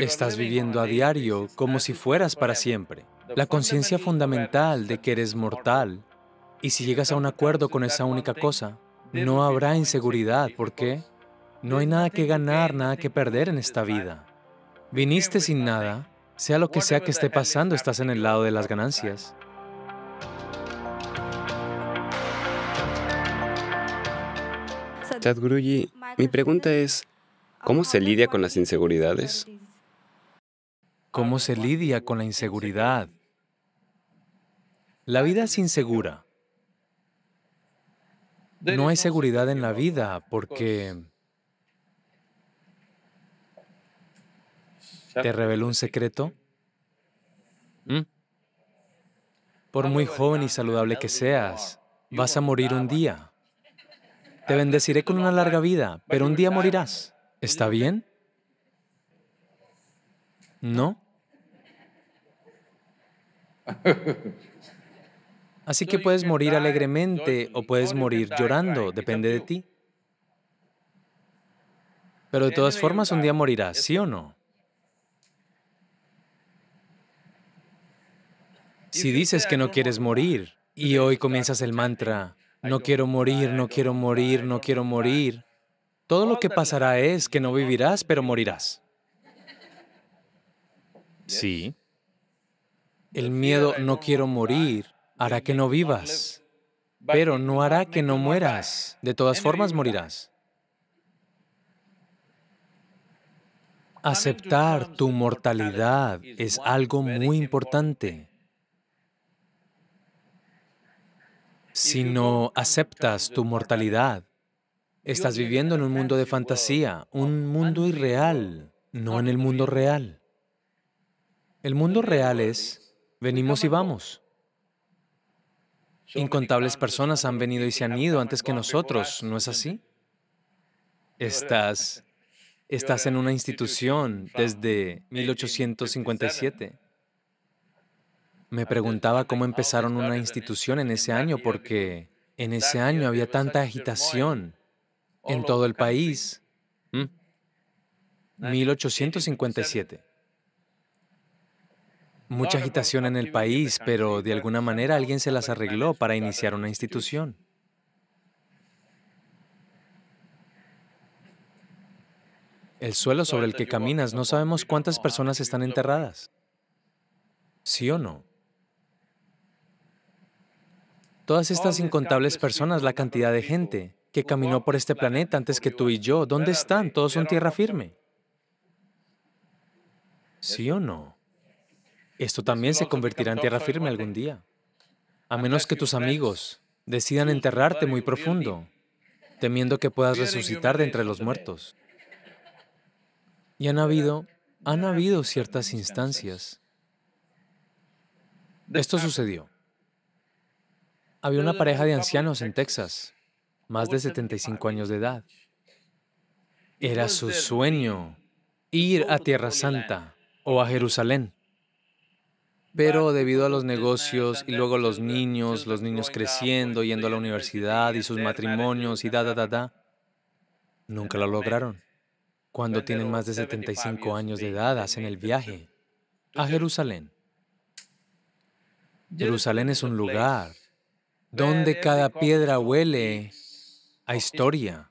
Estás viviendo a diario como si fueras para siempre. La conciencia fundamental de que eres mortal y si llegas a un acuerdo con esa única cosa, no habrá inseguridad. ¿Por qué? No hay nada que este ganar, nada que perder en esta vida. Viniste sin nada, sea lo que sea que esté pasando, estás en el lado de las ganancias. Sadhguruji, mi pregunta es, ¿cómo se lidia con las inseguridades? cómo se lidia con la inseguridad. La vida es insegura. No hay seguridad en la vida porque te reveló un secreto. ¿Mm? Por muy joven y saludable que seas, vas a morir un día. Te bendeciré con una larga vida, pero un día morirás. ¿Está bien? ¿No? Así que puedes morir alegremente o puedes morir llorando, depende de ti. Pero de todas formas un día morirás, ¿sí o no? Si dices que no quieres morir y hoy comienzas el mantra, no quiero morir, no quiero morir, no quiero morir, todo lo que pasará es que no vivirás, pero morirás. Sí. El miedo no quiero morir hará que no vivas, pero no hará que no mueras. De todas formas morirás. Aceptar tu mortalidad es algo muy importante. Si no aceptas tu mortalidad, estás viviendo en un mundo de fantasía, un mundo irreal, no en el mundo real. El mundo real es, venimos y vamos. Incontables personas han venido y se han ido antes que nosotros, ¿no es así? Estás, estás en una institución desde 1857. Me preguntaba cómo empezaron una institución en ese año porque en ese año había tanta agitación en todo el país. 1857. ¿Mm? mucha agitación en el país, pero de alguna manera alguien se las arregló para iniciar una institución. El suelo sobre el que caminas, no sabemos cuántas personas están enterradas. ¿Sí o no? Todas estas incontables pues personas, pues la cantidad de gente que caminó por este planeta antes que tú y yo, ¿dónde están? Todos son tierra firme. ¿Sí o no? Esto pues también se convertirá en tierra firme algún día, a menos que tus amigos decidan enterrarte muy profundo, temiendo que puedas resucitar de entre los muertos. Y han habido, han habido ciertas instancias. Esto sucedió. Había una pareja de ancianos en Texas, más de 75 años de edad. Era su sueño ir a Tierra Santa o a Jerusalén. Pero debido a los negocios y luego los niños, los niños creciendo, yendo a la universidad y sus matrimonios y da, da, da, da, nunca lo lograron. Cuando tienen más de 75 años de edad, hacen el viaje a Jerusalén. Jerusalén es un lugar donde cada piedra huele a historia.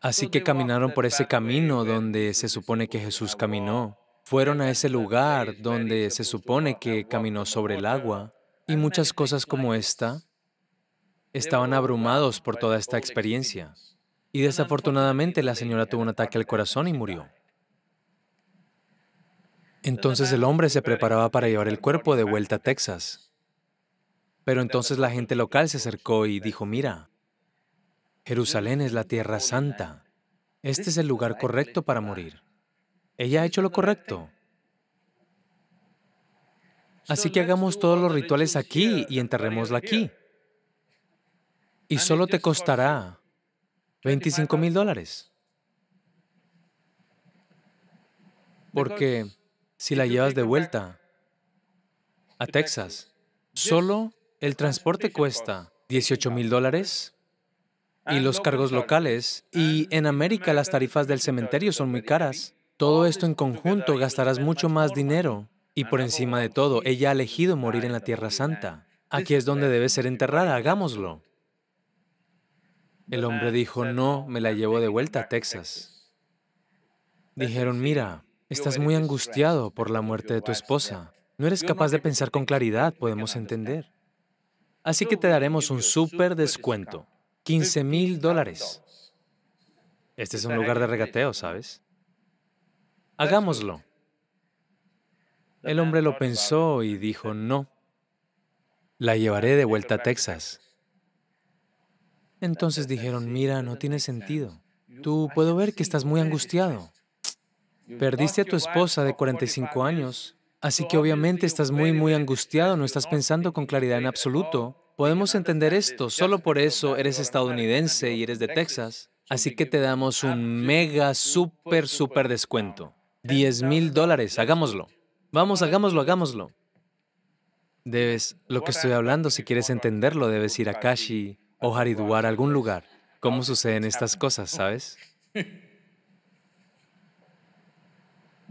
Así que caminaron por ese camino donde se supone que Jesús caminó. Fueron a ese lugar donde se pues, supone que caminó sobre el agua y muchas cosas como esta estaban abrumados por toda esta experiencia. Y desafortunadamente la señora tuvo un ataque al corazón y murió. Entonces el hombre se preparaba para llevar el cuerpo de vuelta a Texas. Pero entonces la gente local se acercó y dijo, mira, Jerusalén es la tierra santa. Este es el lugar ¿eh? correcto para morir. Ella ha hecho lo correcto. Así que hagamos todos los rituales aquí y enterrémosla aquí. Y solo te costará 25 mil dólares. Porque si la llevas de vuelta a Texas, solo el transporte cuesta 18 mil dólares y los cargos locales. Y en América las tarifas del cementerio son muy caras. Todo esto en conjunto gastarás mucho más dinero. Y por encima de todo, ella ha elegido morir en la Tierra Santa. Aquí es donde debe ser enterrada, hagámoslo. El hombre dijo, no, me la llevo de vuelta a Texas. Dijeron, mira, estás muy angustiado por la muerte de tu esposa. No eres capaz de pensar con claridad, podemos entender. Así que te daremos un súper descuento, 15 mil dólares. Este es un lugar de regateo, ¿sabes? hagámoslo. El hombre lo pensó y dijo, no, la llevaré de vuelta a Texas. Entonces dijeron, mira, no tiene sentido. Tú puedo ver que estás muy angustiado. Perdiste a tu esposa de 45 años, así que obviamente estás muy, muy angustiado, no estás pensando con claridad en absoluto. Podemos entender esto, solo por eso eres estadounidense y eres de Texas, así que te damos un mega, super súper descuento. 10 mil dólares, hagámoslo. Vamos, hagámoslo, hagámoslo. Debes, lo que estoy hablando, si quieres entenderlo, debes ir a Kashi o Haridwar, a algún lugar. ¿Cómo suceden estas cosas, sabes?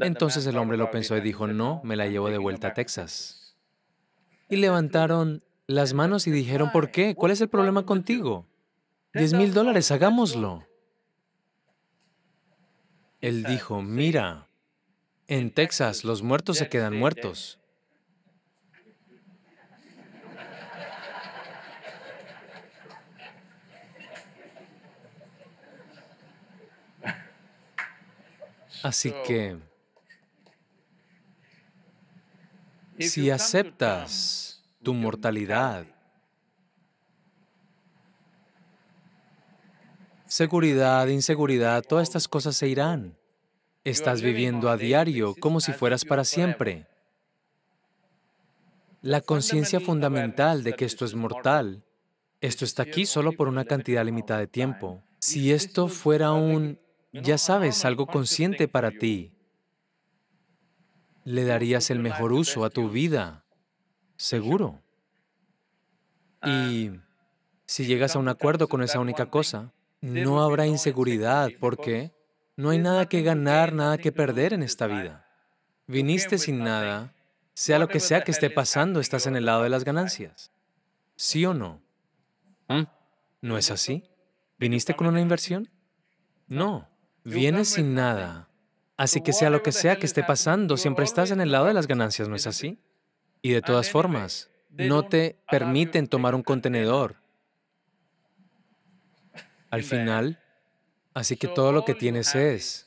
Entonces el hombre lo pensó y dijo, no, me la llevo de vuelta a Texas. Y levantaron las manos y dijeron, ¿por qué? ¿Cuál es el problema contigo? 10 mil dólares, hagámoslo. Él dijo, mira, en Texas, los muertos se quedan muertos. Así que, si aceptas tu mortalidad, seguridad, inseguridad, todas estas cosas se irán. Estás viviendo a diario como si fueras para siempre. La conciencia fundamental de que esto es mortal, esto está aquí solo por una cantidad limitada de tiempo. Si esto fuera un, ya sabes, algo consciente para ti, le darías el mejor uso a tu vida, seguro. Ah, y si llegas a un acuerdo con esa única cosa, no habrá inseguridad porque no hay nada que ganar, nada que perder en esta vida. Viniste sin nada, sea lo que sea que esté pasando, estás en el lado de las ganancias. ¿Sí o no? ¿Mm? ¿No es así? ¿Viniste con una inversión? No, vienes sin nada. Así que sea lo que sea que esté pasando, siempre estás en el lado de las ganancias, ¿no es así? Y de todas formas, no te permiten tomar un contenedor. Al final, Así que todo lo que tienes es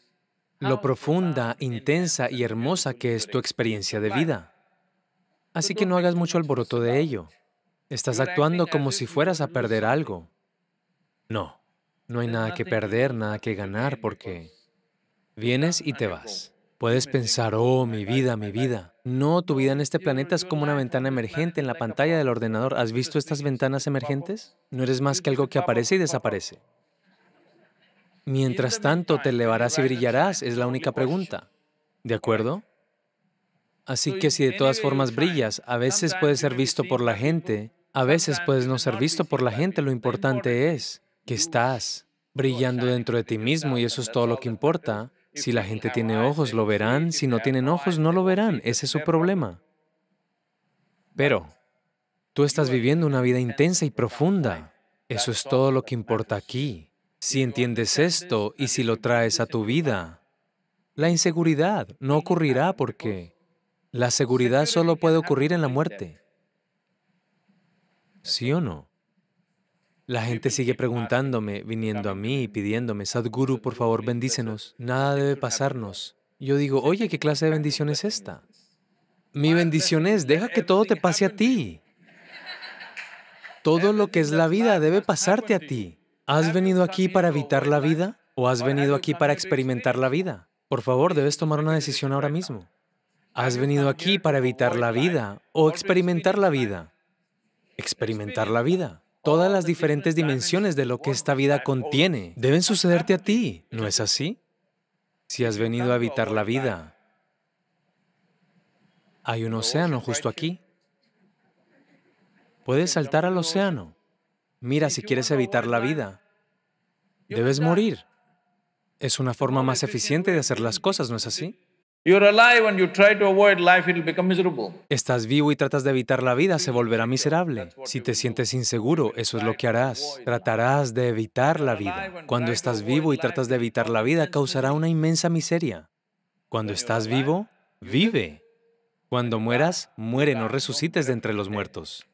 lo profunda, intensa y hermosa que es tu experiencia de vida. Así que no hagas mucho alboroto de ello. Estás actuando como si fueras a perder algo. No, no hay nada que perder, nada que ganar, porque vienes y te vas. Puedes pensar, oh, mi vida, mi vida. No, tu vida en este planeta es como una ventana emergente en la pantalla del ordenador. ¿Has visto estas ventanas emergentes? No eres más que algo que aparece y desaparece. Mientras tanto, ¿te elevarás y brillarás? Es la única pregunta. ¿De acuerdo? Así que si de todas formas brillas, a veces puedes ser visto por la gente, a veces puedes no ser visto por la gente, lo importante es que estás brillando dentro de ti mismo y eso es todo lo que importa. Si la gente tiene ojos, lo verán, si no tienen ojos, no lo verán, ese es su problema. Pero tú estás viviendo una vida intensa y profunda, eso es todo lo que importa aquí. Si entiendes esto y si lo traes a tu vida, la inseguridad no ocurrirá porque la seguridad solo puede ocurrir en la muerte. ¿Sí o no? La gente sigue preguntándome, viniendo a mí y pidiéndome, Sadguru, por favor, bendícenos. Nada debe pasarnos. Yo digo, oye, ¿qué clase de bendición es esta? Mi bendición es, deja que todo te pase a ti. Todo lo que es la vida debe pasarte a ti. ¿Has venido aquí para evitar la vida o has venido aquí para experimentar la vida? Por favor, debes tomar una decisión ahora mismo. ¿Has venido aquí para evitar la vida o experimentar la vida? Experimentar la vida. Todas las diferentes dimensiones de lo que esta vida contiene deben sucederte a ti, ¿no es así? Si has venido a evitar la vida, hay un océano justo aquí. Puedes saltar al océano. Mira, si quieres evitar la vida, debes morir. Es una forma más eficiente de hacer las cosas, ¿no es así? Estás vivo y tratas de evitar la vida, se volverá miserable. Si te sientes inseguro, eso es lo que harás. Tratarás de evitar la vida. Cuando estás vivo y tratas de evitar la vida, causará una inmensa miseria. Cuando estás vivo, vive. Cuando mueras, muere, no resucites de entre los muertos.